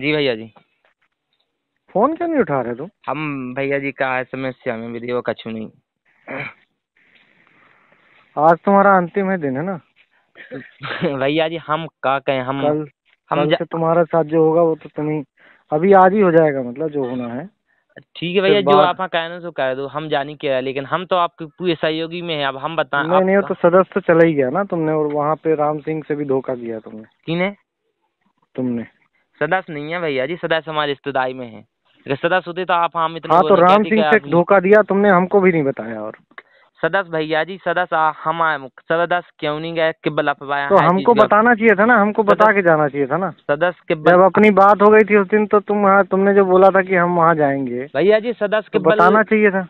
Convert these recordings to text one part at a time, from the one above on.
जी भैया जी फोन क्यों नहीं उठा रहे तुम हम भैया जी का है समस्या में वीडियो कछु नहीं आज तुम्हारा अंतिम है दिन है ना भैया जी हम का कहें हम कल हम कल से तुम्हारा साथ जो होगा वो तो तुम्हें अभी आज ही हो जाएगा मतलब जो होना है ठीक है भैया जो आप हाँ कहना सो कह दो हम जाने के रहे लेकिन हम तो आपके पूरे सहयोगी में है अब हम बता नहीं नहीं तो-, तो सदस्य तो चला ही गया ना तुमने और वहाँ पे राम सिंह से भी धोखा किया तुमने किने तुमने सदस्य नहीं है भैया जी सदस्य हमारे रिश्तेदारी में है सदस्य होते तो आप हम इतना हाँ तो राम सिंह से धोखा दिया तुमने हमको भी नहीं बताया और सदस्य भैया जी सदस्य हम आए सदस्य क्यों नहीं गए किब्बल अफवाया तो हमको बताना चाहिए था ना हमको बता के जाना चाहिए था ना सदस्य के जब अपनी बात हो गई थी उस दिन तो तुम हाँ तुमने जो बोला था कि हम वहाँ जाएंगे भैया जी सदस्य तो के बताना चाहिए था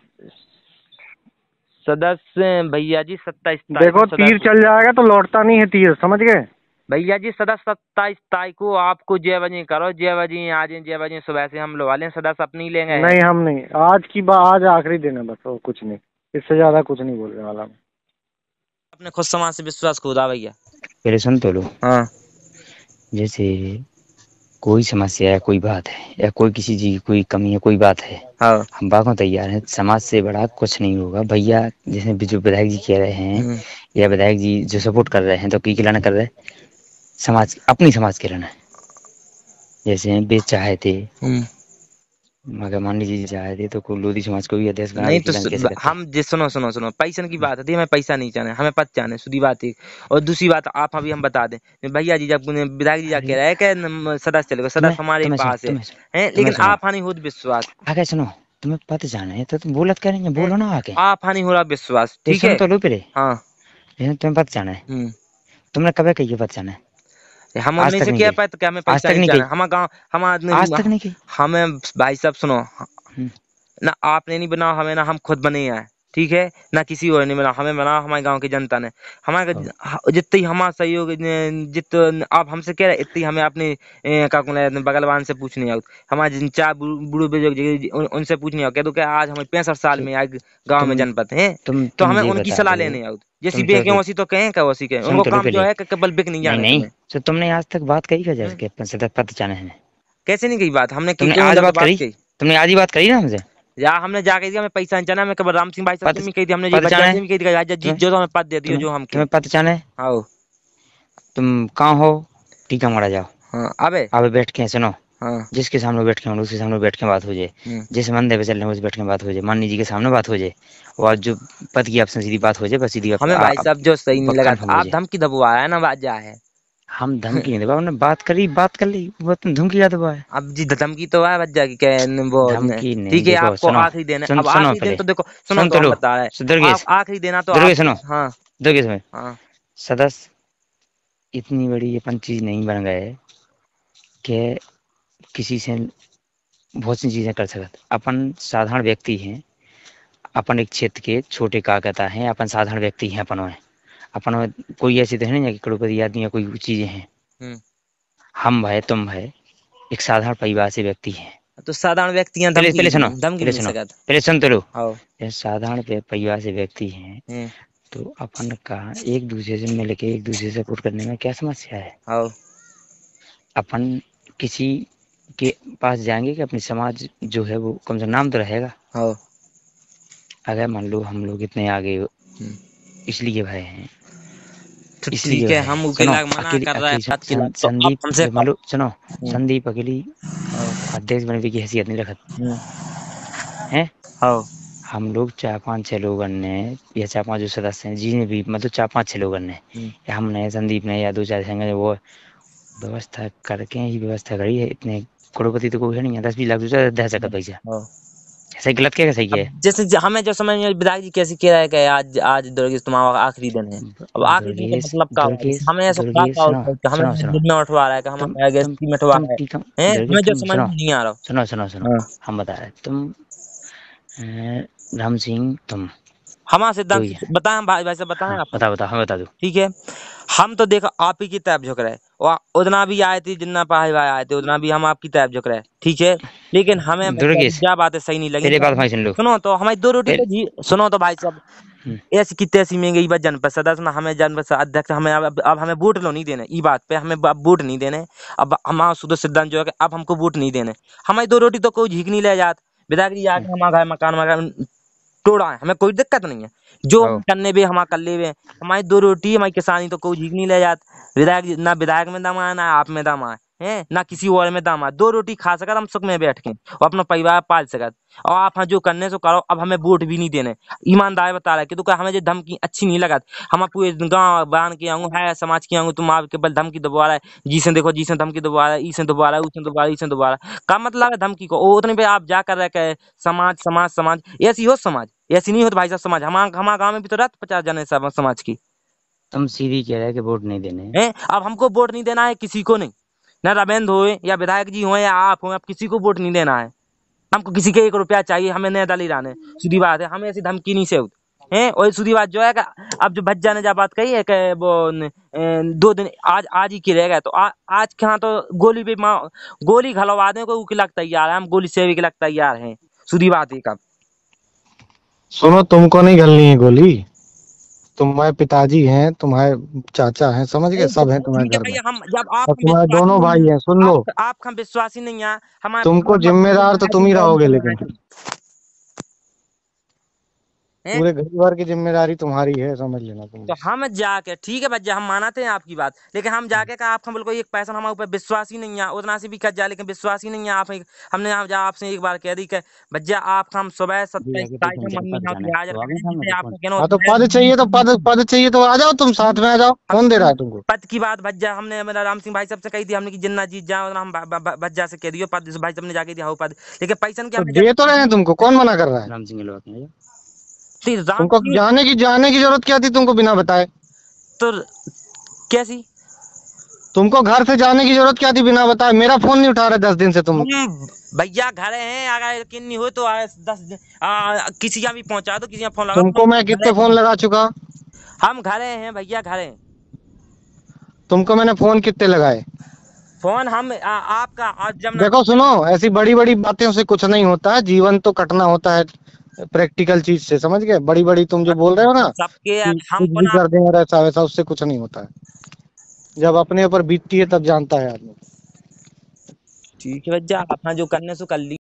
सदस्य भैया जी सत्ताईस देखो तीर चल जाएगा तो लौटता नहीं है तीर समझ गए भैया जी सदा सत्ताईस तारीख को आपको जय बजे करो जय बजे आज जय बजे सुबह से हम लोहा लें सदर अपनी लेंगे नहीं हम नहीं आज की बात आज आखिरी दिन है बस और कुछ नहीं इससे ज्यादा कुछ नहीं बोलने वाला अपने खुद समाज से विश्वास खुदा भैया पहले सुन तो लो हाँ जैसे कोई समस्या है कोई बात है या कोई किसी चीज कोई कमी है कोई बात है हाँ। हम बाको तैयार हैं समाज से बड़ा कुछ नहीं होगा भैया जैसे जो विधायक जी कह रहे हैं हम्म। या विधायक जी जो सपोर्ट कर रहे हैं तो की खिलाना कर रहे हैं समाज अपनी समाज के रहना है जैसे वे चाहे थे हम्म। मगर मान लीजिए चाहे थे तो लोधी समाज को भी अध्यक्ष बना नहीं तो हम हम सुनो सुनो सुनो पैसा की बात है हमें पैसा नहीं चाहना हमें पद चाहना सुधी बात एक और दूसरी बात आप अभी हम बता दें भैया जी जब विधायक जी जाके रहे हैं सदस्य चलेगा सदस्य हमारे पास है लेकिन आप हानि हो विश्वास आगे सुनो तुम्हें पद जाना है तो तुम गलत करेंगे बोलो ना आके आप हानि हो रहा विश्वास ठीक है तो लो पहले हाँ तुम्हें पद जाना है हम्म। तुमने कभी कही पद जाना है हम हमने से पाए तो क्या हमें पाकिस्तान जाना हम गांव हम आदमी आज तक नहीं हमें भाई साहब सुनो हम्म। ना आपने नहीं बनाओ हमें ना हम खुद बने हैं ठीक है ना किसी और ने मिला हमें मिला हमारे गांव की जनता ने हमारे हाँ। हाँ, जितनी हमारा सहयोग जित आप हमसे कह रहे इतनी हमें अपने बगलवान से पूछने आओ हमारे चार बूढ़े बुजुर्ग उनसे पूछने आओ कह दो क्या आज हमें पैंसठ साल में आज गाँव में जनपद तो है तो हमें उनकी सलाह लेने आओ जैसी बेके वैसी तो कहें क्या वैसी कहें उनको काम जो है केवल बिक नहीं जाने नहीं तो तुमने आज तक बात कही क्या पंचायत तो पता जाने कैसे नहीं कही बात हमने आज मतलब बात करी तुमने आज ही बात करी ना हमसे यार हमने जाके दिया हमें पैसा जाना मैं कबर राम सिंह भाई साहब में कही थी हमने जी कही थी जी जो हमें पद दे दियो जो हम तुम्हें पता जाने आओ हाँ। तुम कहाँ हो टीका मारा जाओ हां अबे अबे बैठ के सुनो हाँ। जिसके सामने बैठ के उसके सामने बैठ के बात हो जाए हम्म। जिस मंदिर पे चल रहे उस बैठ के बात हो जाए मान लीजिए के सामने बात हो जाए और जो पद की आपसे सीधी बात हो जाए बस सीधी हमें भाई साहब जो सही नहीं लगा आप धमकी दबवाया ना बात जाए हम धमकी नहीं दबा उन्होंने बात करी बात कर ली वो तुम तो धमकी क्या दबाए अब जी धमकी तो है बच्चा की कहने वो ठीक है आपको आखिरी देना अब आखिरी दिन तो देखो सुनो तो बता रहे आखिरी देना तो दुर्गे सुनो हां हाँ दुर्गे हां सदस इतनी बड़ी अपन चीज नहीं बन गए कि किसी से बहुत सी चीज़ें कर सकते अपन साधारण व्यक्ति हैं अपन एक क्षेत्र के छोटे कागता हैं अपन साधारण व्यक्ति हैं अपन हैं अपन कोई ऐसी तो है ना करोड़पति आदमी या कोई चीजें हैं हम्म। हम भाई तुम भाई एक साधारण परिवार से व्यक्ति है तो साधारण व्यक्तियां पहले सुनो सुनो पहले सुन तो लो साधारण परिवार से व्यक्ति है हम्म। तो अपन का एक दूसरे से मिलके एक दूसरे से सपोर्ट करने में क्या समस्या है अपन किसी के पास जाएंगे कि अपनी समाज जो है वो कम से नाम तो रहेगा अगर मान लो हम लोग इतने आगे इसलिए भय है ठीक है हम तो संदीप सुनो हम्म। संदीप अकेली अध्यक्ष बनने की हैसियत नहीं हम्म। हाँ। हम लोग चार पांच छह लोग ने या चार पांच जो सदस्य हैं जी ने भी मतलब चार पांच छह लोग ने हम्म। या हमने संदीप ने या दो चार संग वो व्यवस्था करके ही व्यवस्था करी है इतने करोड़पति तो कोई है नहीं है दस बीस लाख तो दे सका पैसा हाँ। जैसे गलत क्या सही है जैसे हमें जो समझ में विधायक जी कैसे कह रहे आज आज दुर्गेश तुम्हारा आखिरी दिन है अब आखिरी दिन मतलब हमें ऐसा क्या हमें दिन में उठवा रहा है कि हम हमें जो समझ में नहीं आ रहा सुनो सुनो सुनो हाँ। हम बता रहे तुम राम सिंह तुम हमारा सिद्धांत बताएं भाई भाई बताएं हाँ, आप बता बता हम बता दो ठीक है हम तो देखो आप ही की तरफ झुक रहे हैं उतना भी आए थे जितना पढ़ाई भाई आए थे उतना भी हम आपकी तरफ झुक रहे हैं ठीक है लेकिन हमें क्या बात है सही नहीं लगी बात भाई सुन लो सुनो तो हमारी दो रोटी तो जी सुनो तो भाई साहब हम्म। ऐसी की तैसी महंगी बात जनपद सदस्य में हमें जनपद अध्यक्ष हमें अब अब हमें वोट लो नहीं देने ई बात पे हमें अब वोट नहीं देने अब हमारा सुधो सिद्धांत जो है अब हमको वोट नहीं देने हमारी दो रोटी तो कोई झीक नहीं ले जात विधायक जी आके हम्म। हमारा घर मकान मकान टोड़ा है हमें कोई दिक्कत नहीं है जो हाँ। करने भी हम कर ले हमारी दो रोटी हमारी किसानी तो कोई झीक नहीं ले जाते विधायक ना विधायक में दम आए ना आप में दम आए है ना किसी और में आए दो रोटी खा सकत तो हम सुख में बैठ के और अपना परिवार पाल सकत और आप हाँ जो करने से करो अब हमें वोट भी नहीं देने ईमानदार बता रहा है क्योंकि हमें जो धमकी अच्छी नहीं लगा हम पूरे गांव बयान के आऊँ है समाज के आऊँ तुम आपके बल धमकी दबा रहा है जिसे देखो जिसे धमकी दबा रहा है इसे दबा रहा है उसने दबा रहा है दबा रहा है का मतलब है धमकी को उतने पे आप जा कर रहे समाज समाज समाज ऐसी हो समाज ऐसी नहीं होता भाई साहब समाज हमारा हमारा गाँव में भी तो रहते पचास जन है समाज की तुम सीधी कह रहे कि वोट नहीं देने हैं अब हमको वोट नहीं देना है किसी को नहीं ना रविंद्र हो या विधायक जी हो या आप हो अब किसी को वोट नहीं देना है हमको किसी के एक रुपया चाहिए हमें नहीं डाली राने सीधी बात है हमें ऐसी धमकी नहीं से है और सीधी बात जो है अब जो भज्जा ने जब बात कही है कि वो दो दिन आज आज ही की रह गए तो आ, आज के यहाँ तो गोली पे गोली खलवा दें कोई लगता है हम गोली से भी लग तैयार हैं सीधी बात है कब सुनो तुमको नहीं गलनी है गोली तुम्हारे पिताजी हैं तुम्हारे चाचा हैं समझ गए सब हैं तुम्हारे घर में तुम्हारे दोनों भाई हैं सुन लो आप, आप हम विश्वासी नहीं है तुमको जिम्मेदार तो तुम ही रहोगे लेकिन पूरे घर भर की जिम्मेदारी तुम्हारी है समझ लेना तुम तो हम जाके ठीक है भज्जा हम मानाते हैं आपकी बात लेकिन हम जाके कहा आप बिल्कुल एक पैसा हमारे ऊपर विश्वास ही नहीं है उतना से भी कट जाए लेकिन विश्वास ही नहीं है आप हमने आपसे एक बार कह दी भज्जा आप हम सुबह तो, तो, हाँ, तो पद चाहिए तो पद पद चाहिए तो आ जाओ तुम साथ में आ जाओ कौन दे रहा है तो तुमको पद की बात भज्जा हमने राम सिंह भाई साहब से कही थी हमने की जिन्ना जीत जाओ हम भज्जा से कह दियो पद भाई सबने ने जाके दिया हो पद लेकिन पैसा क्या दे तो रहे हैं तुमको कौन मना कर रहा है राम सिंह थी तुमको जाने की जाने की जरूरत क्या थी तुमको बिना बताए तो कैसी तुमको घर से जाने की जरूरत क्या थी बिना बताए मेरा फोन नहीं उठा रहे दस दिन से तुम भैया घर है अगर यकीन नहीं हो तो आ, दस आ, किसी का भी पहुंचा दो किसी का फोन लगा तुमको मैं कितने फोन लगा चुका हम घर हैं भैया घर हैं तुमको मैंने फोन कितने लगाए फोन हम आ, आपका आज जब देखो सुनो ऐसी बड़ी बड़ी बातें से कुछ नहीं होता है जीवन तो कटना होता है प्रैक्टिकल चीज से समझ गए बड़ी बड़ी तुम जो बोल रहे हो ना सबके हम कर देंगे ऐसा वैसा उससे कुछ नहीं होता है जब अपने ऊपर बीतती है तब जानता है आदमी ठीक है भैया अपना जो करने से कर